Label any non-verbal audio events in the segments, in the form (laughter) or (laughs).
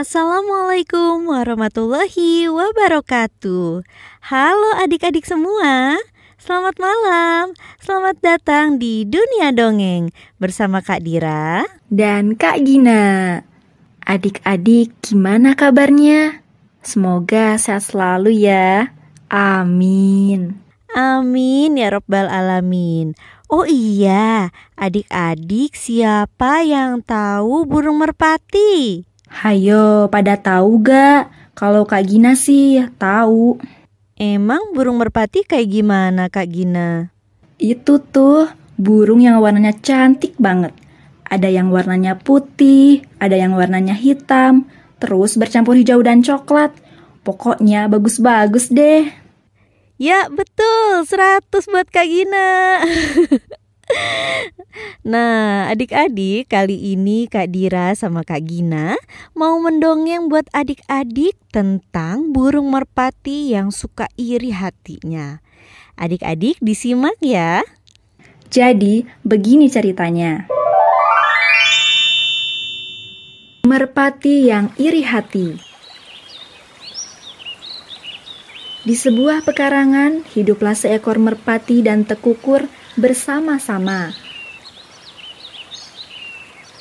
Assalamualaikum warahmatullahi wabarakatuh. Halo adik-adik semua. Selamat malam. Selamat datang di Dunia Dongeng bersama Kak Dira dan Kak Gina. Adik-adik, gimana kabarnya? Semoga sehat selalu ya. Amin. Amin ya Robbal Alamin. Oh iya, adik-adik siapa yang tahu burung merpati? Hayo, pada tahu gak? Kalau Kak Gina sih tahu. Emang burung merpati kayak gimana Kak Gina? Itu tuh burung yang warnanya cantik banget. Ada yang warnanya putih, ada yang warnanya hitam, terus bercampur hijau dan coklat. Pokoknya bagus-bagus deh. Ya, betul. 100 buat Kak Gina. (laughs) Nah, adik-adik, kali ini Kak Dira sama Kak Gina mau mendongeng buat adik-adik tentang burung merpati yang suka iri hatinya. Adik-adik disimak ya. Jadi, begini ceritanya. Merpati yang iri hati. Di sebuah pekarangan, hiduplah seekor merpati dan tekukur bersama-sama.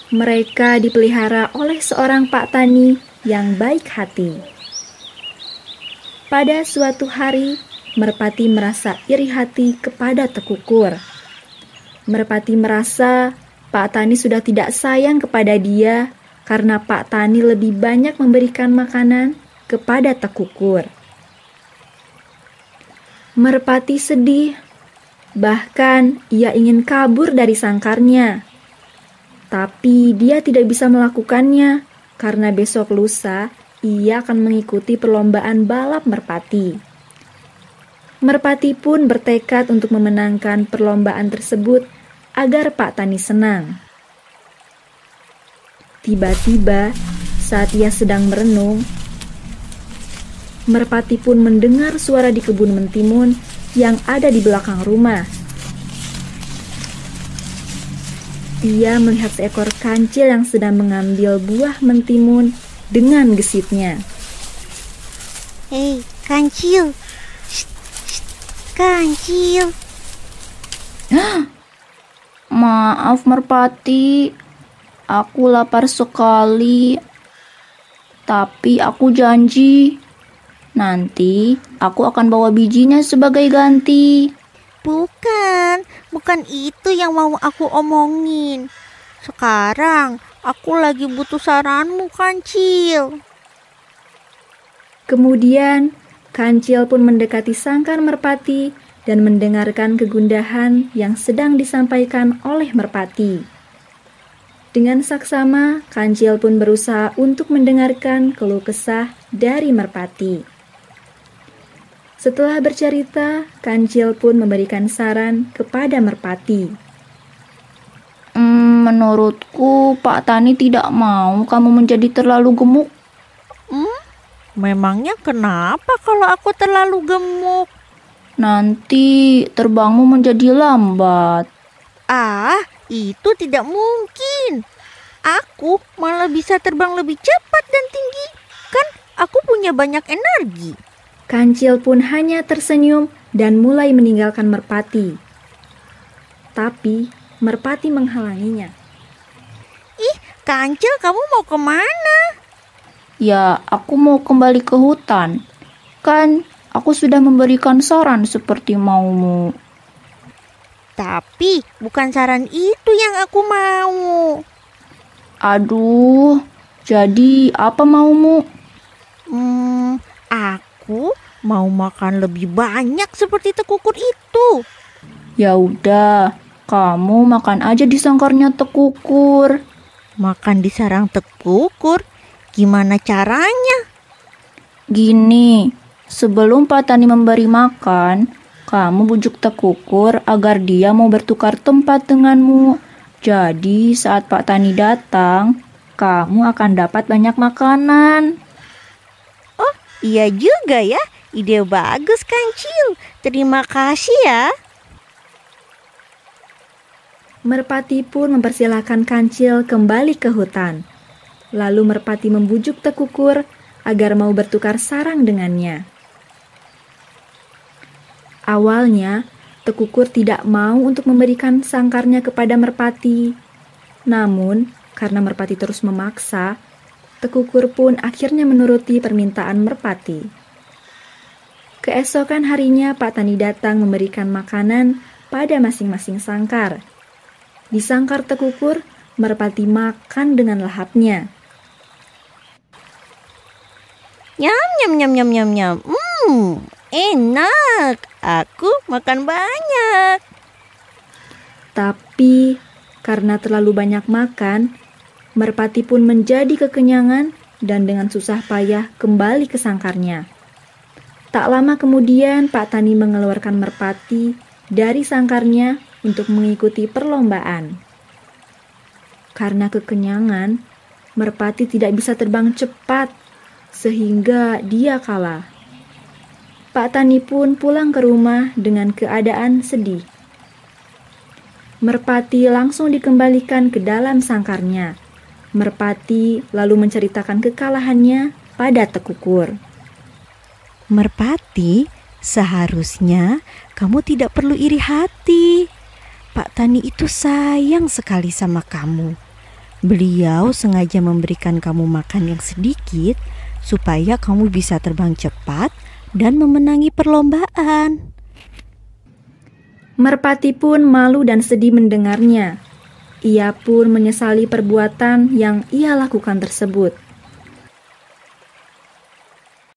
Mereka dipelihara oleh seorang Pak Tani yang baik hati. Pada suatu hari, Merpati merasa iri hati kepada Tekukur. Merpati merasa Pak Tani sudah tidak sayang kepada dia karena Pak Tani lebih banyak memberikan makanan kepada Tekukur. Merpati sedih Bahkan ia ingin kabur dari sangkarnya. Tapi dia tidak bisa melakukannya karena besok lusa ia akan mengikuti perlombaan balap merpati. Merpati pun bertekad untuk memenangkan perlombaan tersebut agar Pak Tani senang. Tiba-tiba, saat ia sedang merenung, Merpati pun mendengar suara di kebun mentimun yang ada di belakang rumah. Ia melihat seekor kancil yang sedang mengambil buah mentimun dengan gesitnya. Hei, kancil! kancil! Maaf Merpati, aku lapar sekali. Tapi aku janji Nanti aku akan bawa bijinya sebagai ganti. Bukan, bukan itu yang mau aku omongin. Sekarang aku lagi butuh saranmu, Kancil. Kemudian, Kancil pun mendekati Sangkar Merpati dan mendengarkan kegundahan yang sedang disampaikan oleh Merpati. Dengan saksama, Kancil pun berusaha untuk mendengarkan keluh kesah dari Merpati. Setelah bercerita, Kancil pun memberikan saran kepada Merpati. Mm, menurutku, Pak Tani tidak mau kamu menjadi terlalu gemuk. Hmm? Memangnya kenapa kalau aku terlalu gemuk? Nanti terbangmu menjadi lambat. Ah, itu tidak mungkin. Aku malah bisa terbang lebih cepat dan tinggi. Kan aku punya banyak energi. Kancil pun hanya tersenyum dan mulai meninggalkan merpati. Tapi merpati menghalanginya. Ih, Kancil kamu mau kemana? Ya, aku mau kembali ke hutan. Kan aku sudah memberikan saran seperti maumu. Tapi bukan saran itu yang aku mau. Aduh, jadi apa maumu? Hmm, aku Aku mau makan lebih banyak seperti tekukur itu. Ya udah, kamu makan aja di sangkarnya tekukur. Makan di sarang tekukur? Gimana caranya? Gini, sebelum Pak Tani memberi makan, kamu bujuk tekukur agar dia mau bertukar tempat denganmu. Jadi saat Pak Tani datang, kamu akan dapat banyak makanan. Iya juga ya, ide bagus Kancil. Terima kasih ya. Merpati pun mempersilahkan Kancil kembali ke hutan. Lalu Merpati membujuk Tekukur agar mau bertukar sarang dengannya. Awalnya, Tekukur tidak mau untuk memberikan sangkarnya kepada Merpati. Namun, karena Merpati terus memaksa, Tekukur pun akhirnya menuruti permintaan merpati. Keesokan harinya Pak Tani datang memberikan makanan pada masing-masing sangkar. Di sangkar tekukur, merpati makan dengan lahapnya. Nyam nyam nyam nyam nyam nyam. Hmm, enak. Aku makan banyak. Tapi karena terlalu banyak makan, merpati pun menjadi kekenyangan dan dengan susah payah kembali ke sangkarnya. Tak lama kemudian, Pak Tani mengeluarkan merpati dari sangkarnya untuk mengikuti perlombaan. Karena kekenyangan, merpati tidak bisa terbang cepat, sehingga dia kalah. Pak Tani pun pulang ke rumah dengan keadaan sedih. Merpati langsung dikembalikan ke dalam sangkarnya Merpati lalu menceritakan kekalahannya pada Tekukur. Merpati, seharusnya kamu tidak perlu iri hati. Pak Tani itu sayang sekali sama kamu. Beliau sengaja memberikan kamu makan yang sedikit supaya kamu bisa terbang cepat dan memenangi perlombaan. Merpati pun malu dan sedih mendengarnya, ia pun menyesali perbuatan yang ia lakukan tersebut.